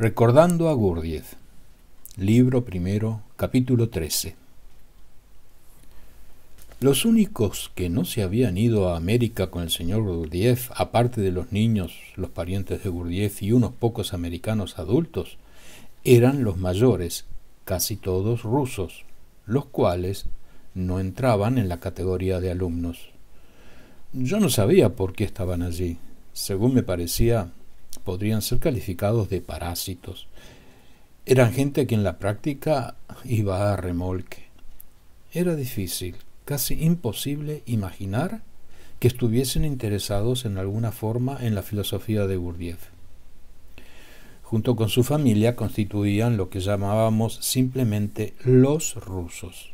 Recordando a Gurdjieff, libro primero, capítulo 13. Los únicos que no se habían ido a América con el señor Gurdjieff, aparte de los niños, los parientes de Gurdjieff y unos pocos americanos adultos, eran los mayores, casi todos rusos, los cuales no entraban en la categoría de alumnos. Yo no sabía por qué estaban allí. Según me parecía, podrían ser calificados de parásitos. Eran gente que en la práctica iba a remolque. Era difícil, casi imposible imaginar que estuviesen interesados en alguna forma en la filosofía de Gurdjieff... Junto con su familia constituían lo que llamábamos simplemente los rusos.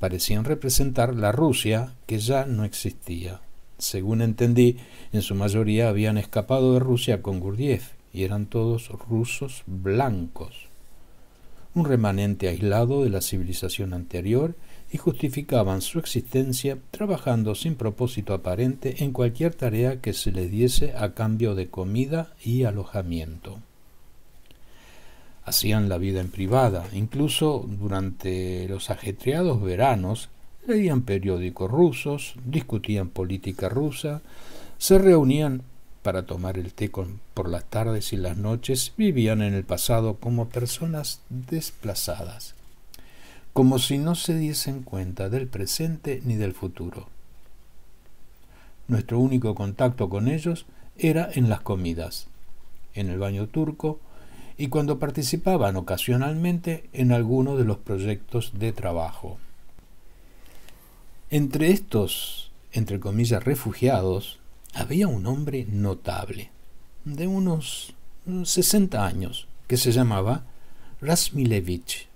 Parecían representar la Rusia que ya no existía según entendí, en su mayoría habían escapado de Rusia con Gurdjieff y eran todos rusos blancos, un remanente aislado de la civilización anterior y justificaban su existencia trabajando sin propósito aparente en cualquier tarea que se les diese a cambio de comida y alojamiento. Hacían la vida en privada, incluso durante los ajetreados veranos leían periódicos rusos, discutían política rusa, se reunían para tomar el té por las tardes y las noches, vivían en el pasado como personas desplazadas, como si no se diesen cuenta del presente ni del futuro. Nuestro único contacto con ellos era en las comidas, en el baño turco y cuando participaban ocasionalmente en alguno de los proyectos de trabajo. Entre estos, entre comillas, refugiados, había un hombre notable, de unos 60 años, que se llamaba Rasmilevich.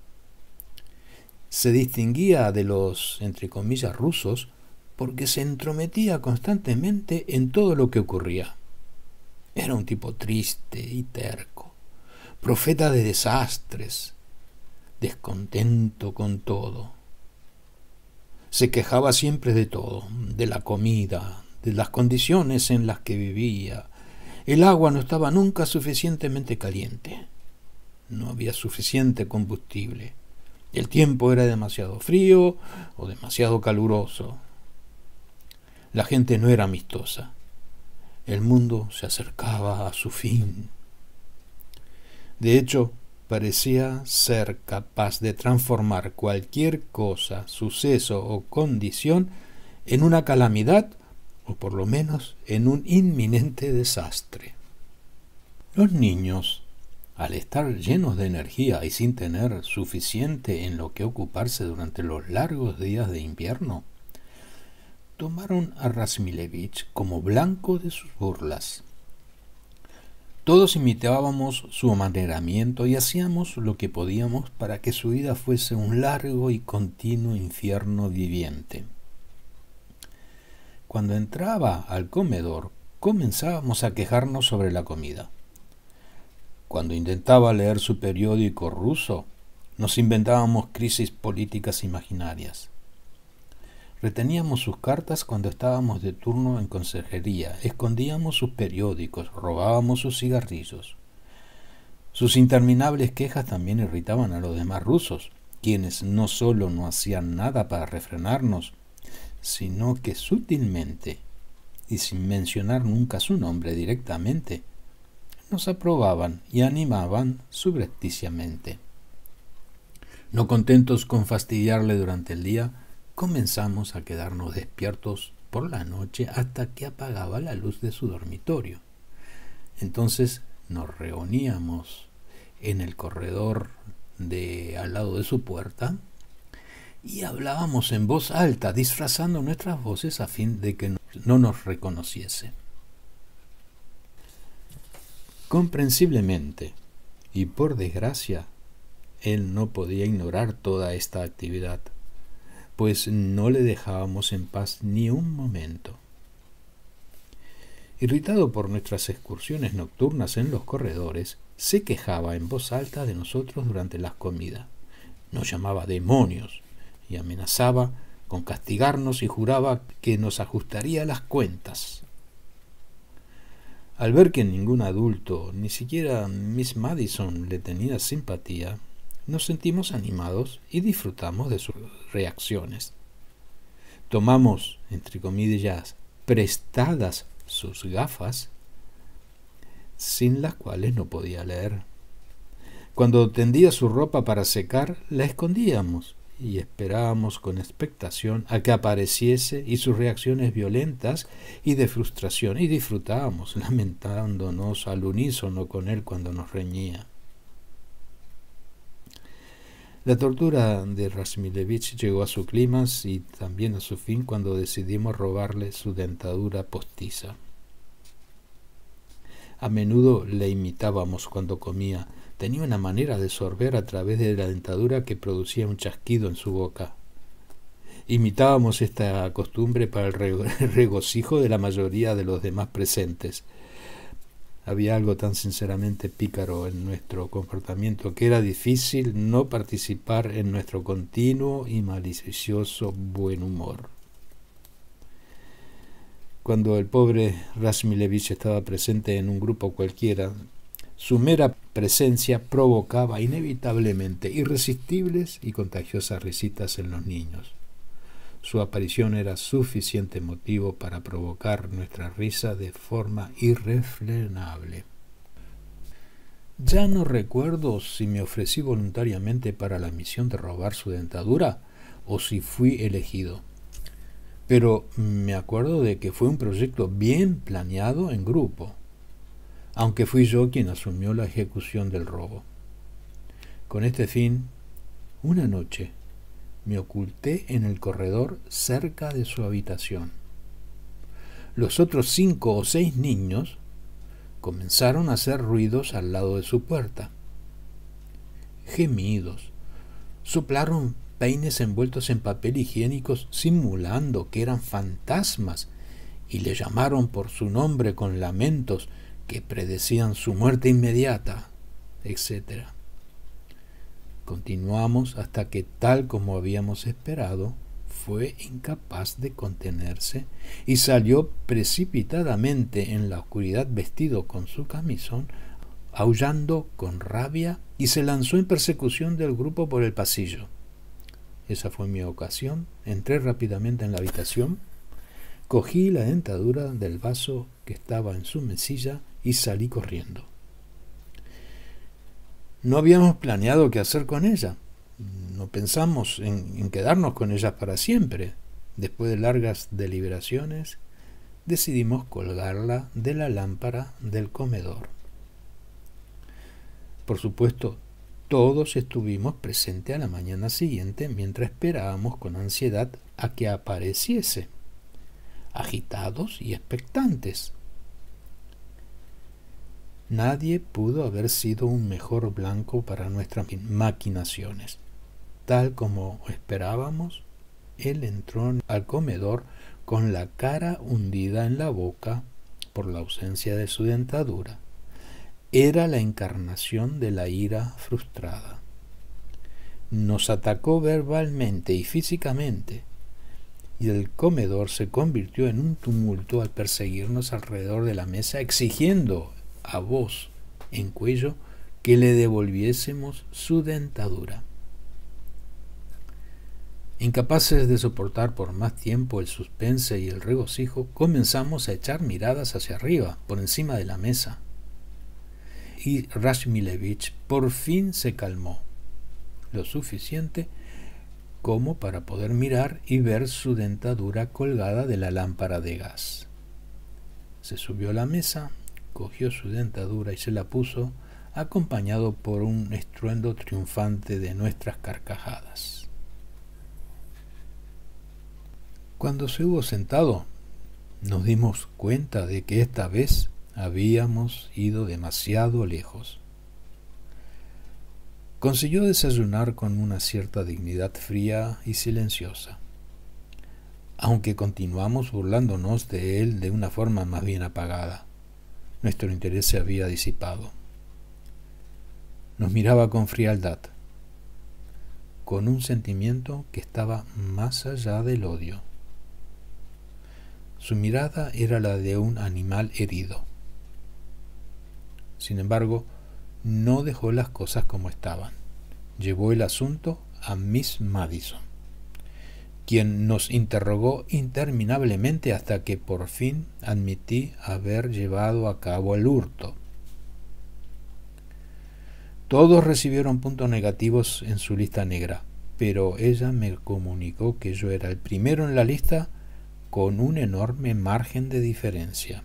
Se distinguía de los, entre comillas, rusos porque se entrometía constantemente en todo lo que ocurría. Era un tipo triste y terco, profeta de desastres, descontento con todo se quejaba siempre de todo, de la comida, de las condiciones en las que vivía. El agua no estaba nunca suficientemente caliente. No había suficiente combustible. El tiempo era demasiado frío o demasiado caluroso. La gente no era amistosa. El mundo se acercaba a su fin. De hecho, parecía ser capaz de transformar cualquier cosa, suceso o condición en una calamidad o por lo menos en un inminente desastre. Los niños, al estar llenos de energía y sin tener suficiente en lo que ocuparse durante los largos días de invierno, tomaron a Rasmilevich como blanco de sus burlas. Todos imitábamos su amaneramiento y hacíamos lo que podíamos para que su vida fuese un largo y continuo infierno viviente. Cuando entraba al comedor, comenzábamos a quejarnos sobre la comida. Cuando intentaba leer su periódico ruso, nos inventábamos crisis políticas imaginarias. Reteníamos sus cartas cuando estábamos de turno en consejería... escondíamos sus periódicos, robábamos sus cigarrillos. Sus interminables quejas también irritaban a los demás rusos, quienes no solo no hacían nada para refrenarnos, sino que sutilmente, y sin mencionar nunca su nombre directamente, nos aprobaban y animaban subrepticiamente. No contentos con fastidiarle durante el día, comenzamos a quedarnos despiertos por la noche hasta que apagaba la luz de su dormitorio. Entonces nos reuníamos en el corredor de al lado de su puerta y hablábamos en voz alta, disfrazando nuestras voces a fin de que no nos reconociese. Comprensiblemente, y por desgracia, él no podía ignorar toda esta actividad pues no le dejábamos en paz ni un momento. Irritado por nuestras excursiones nocturnas en los corredores, se quejaba en voz alta de nosotros durante las comidas. Nos llamaba demonios y amenazaba con castigarnos y juraba que nos ajustaría las cuentas. Al ver que ningún adulto, ni siquiera Miss Madison, le tenía simpatía, nos sentimos animados y disfrutamos de sus reacciones. Tomamos, entre comillas, prestadas sus gafas, sin las cuales no podía leer. Cuando tendía su ropa para secar, la escondíamos y esperábamos con expectación a que apareciese y sus reacciones violentas y de frustración, y disfrutábamos, lamentándonos al unísono con él cuando nos reñía. La tortura de Rasmilevich llegó a su clímax y también a su fin cuando decidimos robarle su dentadura postiza. A menudo le imitábamos cuando comía. Tenía una manera de sorber a través de la dentadura que producía un chasquido en su boca. Imitábamos esta costumbre para el regocijo de la mayoría de los demás presentes. Había algo tan sinceramente pícaro en nuestro comportamiento que era difícil no participar en nuestro continuo y malicioso buen humor. Cuando el pobre Rasmilevich estaba presente en un grupo cualquiera, su mera presencia provocaba inevitablemente irresistibles y contagiosas risitas en los niños. Su aparición era suficiente motivo para provocar nuestra risa de forma irrefrenable. Ya no recuerdo si me ofrecí voluntariamente para la misión de robar su dentadura o si fui elegido. Pero me acuerdo de que fue un proyecto bien planeado en grupo, aunque fui yo quien asumió la ejecución del robo. Con este fin, una noche, me oculté en el corredor cerca de su habitación. Los otros cinco o seis niños comenzaron a hacer ruidos al lado de su puerta. Gemidos. Soplaron peines envueltos en papel higiénico simulando que eran fantasmas y le llamaron por su nombre con lamentos que predecían su muerte inmediata, etc. Continuamos hasta que, tal como habíamos esperado, fue incapaz de contenerse y salió precipitadamente en la oscuridad vestido con su camisón, aullando con rabia y se lanzó en persecución del grupo por el pasillo. Esa fue mi ocasión. Entré rápidamente en la habitación, cogí la dentadura del vaso que estaba en su mesilla y salí corriendo no habíamos planeado qué hacer con ella. No pensamos en, quedarnos con ella para siempre. Después de largas deliberaciones, decidimos colgarla de la lámpara del comedor. Por supuesto, todos estuvimos presentes a la mañana siguiente mientras esperábamos con ansiedad a que apareciese, agitados y expectantes. Nadie pudo haber sido un mejor blanco para nuestras maquinaciones. Tal como esperábamos, él entró al comedor con la cara hundida en la boca por la ausencia de su dentadura. Era la encarnación de la ira frustrada. Nos atacó verbalmente y físicamente, y el comedor se convirtió en un tumulto al perseguirnos alrededor de la mesa exigiendo a vos en cuello que le devolviésemos su dentadura. Incapaces de soportar por más tiempo el suspense y el regocijo, comenzamos a echar miradas hacia arriba, por encima de la mesa. Y Rashmilevich por fin se calmó, lo suficiente como para poder mirar y ver su dentadura colgada de la lámpara de gas. Se subió a la mesa, cogió su dentadura y se la puso, acompañado por un estruendo triunfante de nuestras carcajadas. Cuando se hubo sentado, nos dimos cuenta de que esta vez habíamos ido demasiado lejos. Consiguió desayunar con una cierta dignidad fría y silenciosa, aunque continuamos burlándonos de él de una forma más bien apagada. Nuestro interés se había disipado. Nos miraba con frialdad, con un sentimiento que estaba más allá del odio. Su mirada era la de un animal herido. Sin embargo, no dejó las cosas como estaban. Llevó el asunto a Miss Madison quien nos interrogó interminablemente hasta que por fin admití haber llevado a cabo el hurto. Todos recibieron puntos negativos en su lista negra, pero ella me comunicó que yo era el primero en la lista con un enorme margen de diferencia.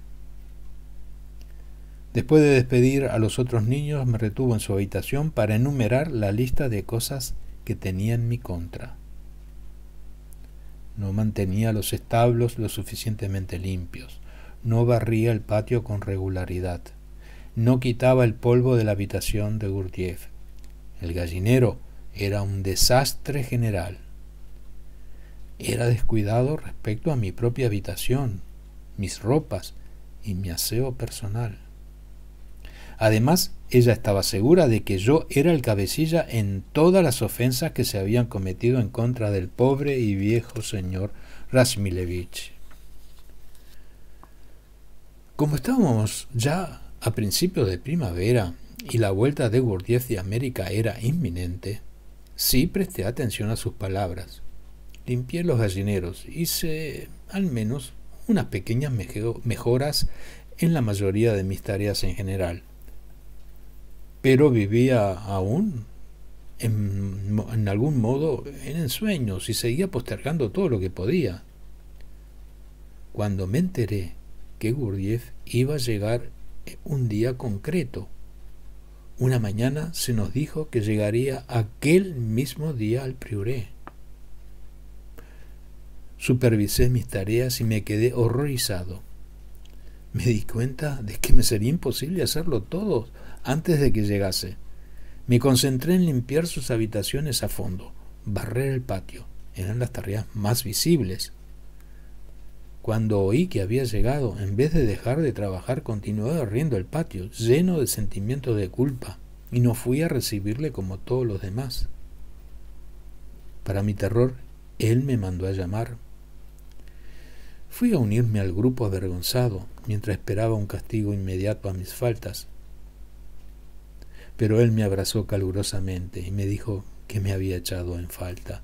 Después de despedir a los otros niños, me retuvo en su habitación para enumerar la lista de cosas que tenía en mi contra no mantenía los establos lo suficientemente limpios, no barría el patio con regularidad, no quitaba el polvo de la habitación de Gurdjieff. El gallinero era un desastre general. Era descuidado respecto a mi propia habitación, mis ropas y mi aseo personal. Además, ella estaba segura de que yo era el cabecilla en todas las ofensas que se habían cometido en contra del pobre y viejo señor Rasmilevich. Como estábamos ya a principios de primavera y la vuelta de Gordiev de América era inminente, sí presté atención a sus palabras. Limpié los gallineros, hice al menos unas pequeñas mejoras en la mayoría de mis tareas en general pero vivía aún en, algún modo en ensueños y seguía postergando todo lo que podía. Cuando me enteré que Gurdjieff iba a llegar eh, un día concreto, una mañana se nos dijo que llegaría aquel mismo día al prioré. Supervisé mis tareas y me quedé horrorizado. Me di cuenta de que me sería imposible hacerlo todo antes de que llegase. Me concentré en limpiar sus habitaciones a fondo, barrer el patio. Eran las tareas más visibles. Cuando oí que había llegado, en vez de dejar de trabajar, continué barriendo el patio, lleno de sentimientos de culpa, y no fui a recibirle como todos los demás. Para mi terror, él me mandó a llamar. Fui a unirme al grupo avergonzado mientras esperaba un castigo inmediato a mis faltas pero él me abrazó calurosamente y me dijo que me había echado en falta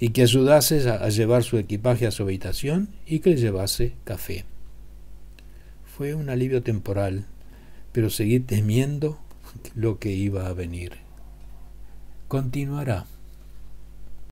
y que ayudase a, a llevar su equipaje a su habitación y que le llevase café. Fue un alivio temporal, pero seguí temiendo lo que iba a venir. Continuará.